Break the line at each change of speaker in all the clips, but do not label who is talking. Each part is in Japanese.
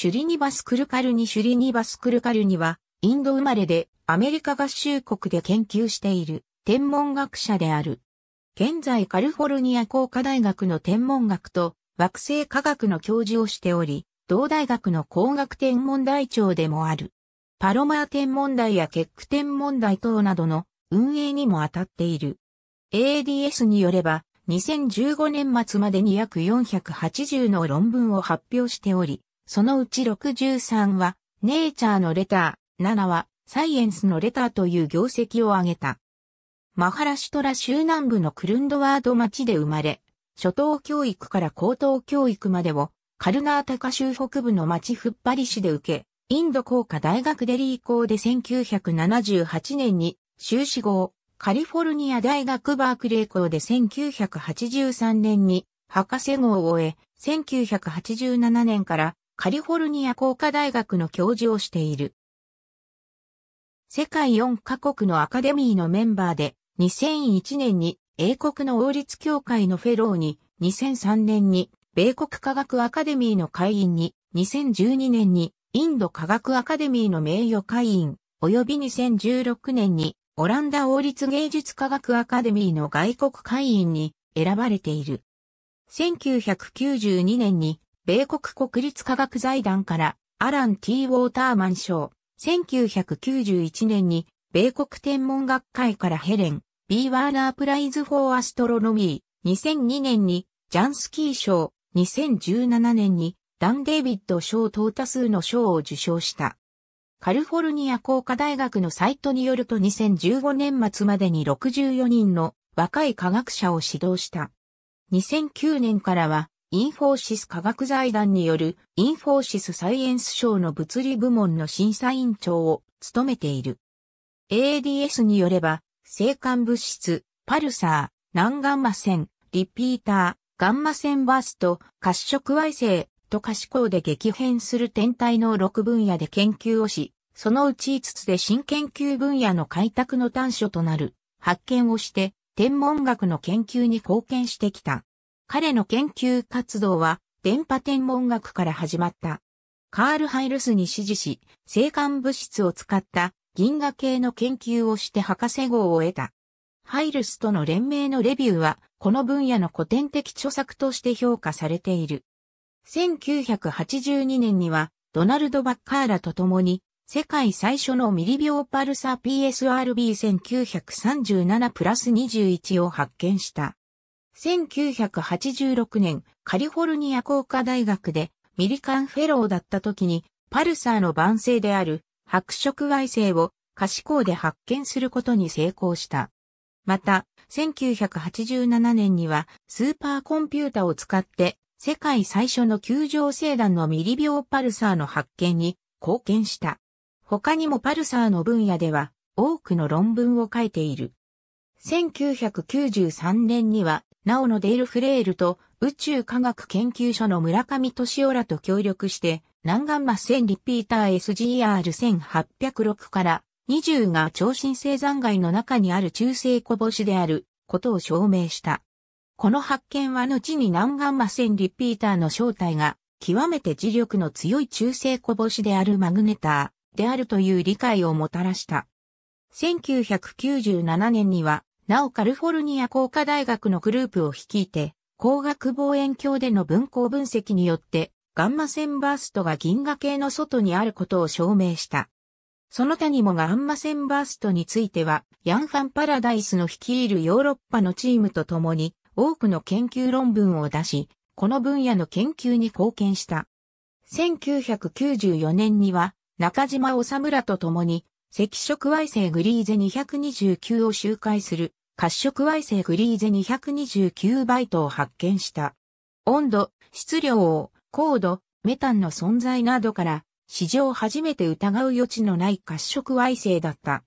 シュリニバス・クルカルニシュリニバス・クルカルニは、インド生まれでアメリカ合衆国で研究している天文学者である。現在カリフォルニア工科大学の天文学と惑星科学の教授をしており、同大学の工学天文台長でもある。パロマー天文台やケック天文台等などの運営にも当たっている。ADS によれば、2015年末までに約480の論文を発表しており、そのうち63は、ネイチャーのレター、7は、サイエンスのレターという業績を挙げた。マハラシュトラ州南部のクルンドワード町で生まれ、初等教育から高等教育までを、カルナータカ州北部の町フッパリ市で受け、インド工科大学デリー校で1978年に修士号、カリフォルニア大学バークレー校で1983年に博士号を終え、1987年からカリフォルニア工科大学の教授をしている。世界4カ国のアカデミーのメンバーで、2001年に英国の王立協会のフェローに、2003年に米国科学アカデミーの会員に、2012年にインド科学アカデミーの名誉会員、及び2016年にオランダ王立芸術科学アカデミーの外国会員に選ばれている。1992年に米国国立科学財団からアラン・ T・ ウォーターマン賞、1991年に米国天文学会からヘレン、B・ ワーナープライズ・フォー・アストロノミー、2002年にジャンスキー賞、2017年にダン・デイビッド賞等多数の賞を受賞した。カルフォルニア工科大学のサイトによると2015年末までに64人の若い科学者を指導した。2009年からはインフォーシス科学財団によるインフォーシスサイエンス賞の物理部門の審査委員長を務めている。a d s によれば、生還物質、パルサー、南ガンマ線、リピーター、ガンマ線バースト、褐色矮星と可視光で激変する天体の6分野で研究をし、そのうち5つで新研究分野の開拓の端緒となる発見をして、天文学の研究に貢献してきた。彼の研究活動は電波天文学から始まった。カール・ハイルスに指示し、生還物質を使った銀河系の研究をして博士号を得た。ハイルスとの連名のレビューは、この分野の古典的著作として評価されている。1982年には、ドナルド・バッカーラと共に、世界最初のミリ秒パルサ PSRB1937 プラス21を発見した。1986年、カリフォルニア工科大学でミリカンフェローだった時に、パルサーの晩成である白色矮星を可視光で発見することに成功した。また、1987年にはスーパーコンピュータを使って世界最初の球状星団のミリ秒パルサーの発見に貢献した。他にもパルサーの分野では多くの論文を書いている。1993年にはなおのデール・フレールと宇宙科学研究所の村上敏夫らと協力して、南岸マッセンリピーター SGR1806 から20が超新星残骸の中にある中性小星であることを証明した。この発見は後に南岸マセンリピーターの正体が極めて磁力の強い中性小星であるマグネターであるという理解をもたらした。1997年にはなおカルフォルニア工科大学のグループを率いて、光学望遠鏡での分光分析によって、ガンマ線バーストが銀河系の外にあることを証明した。その他にもガンマ線バーストについては、ヤンファンパラダイスの率いるヨーロッパのチームと共に、多くの研究論文を出し、この分野の研究に貢献した。1994年には、中島治村と共に、赤色矮星グリーゼ229を周回する褐色矮星グリーゼ229バイトを発見した。温度、質量、高度、メタンの存在などから、史上初めて疑う余地のない褐色矮星だった。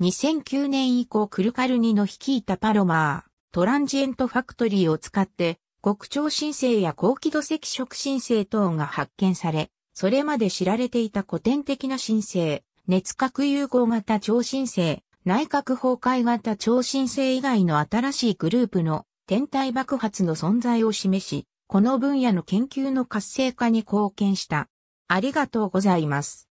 2009年以降クルカルニの率いたパロマー、トランジエントファクトリーを使って、極超新星や高輝度赤色新星等が発見され、それまで知られていた古典的な新星、熱核融合型超新星、内閣崩壊型超新星以外の新しいグループの天体爆発の存在を示し、この分野の研究の活性化に貢献した。ありがとうございます。